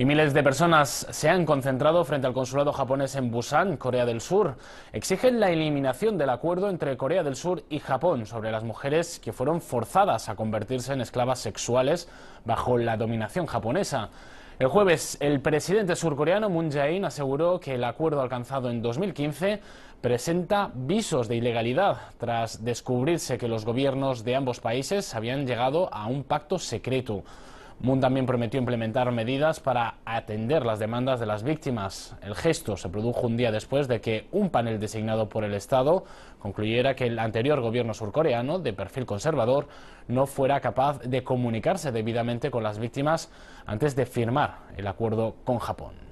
Y miles de personas se han concentrado frente al consulado japonés en Busan, Corea del Sur. Exigen la eliminación del acuerdo entre Corea del Sur y Japón sobre las mujeres que fueron forzadas a convertirse en esclavas sexuales bajo la dominación japonesa. El jueves, el presidente surcoreano Moon Jae-in aseguró que el acuerdo alcanzado en 2015 presenta visos de ilegalidad tras descubrirse que los gobiernos de ambos países habían llegado a un pacto secreto. Moon también prometió implementar medidas para atender las demandas de las víctimas. El gesto se produjo un día después de que un panel designado por el Estado concluyera que el anterior gobierno surcoreano, de perfil conservador, no fuera capaz de comunicarse debidamente con las víctimas antes de firmar el acuerdo con Japón.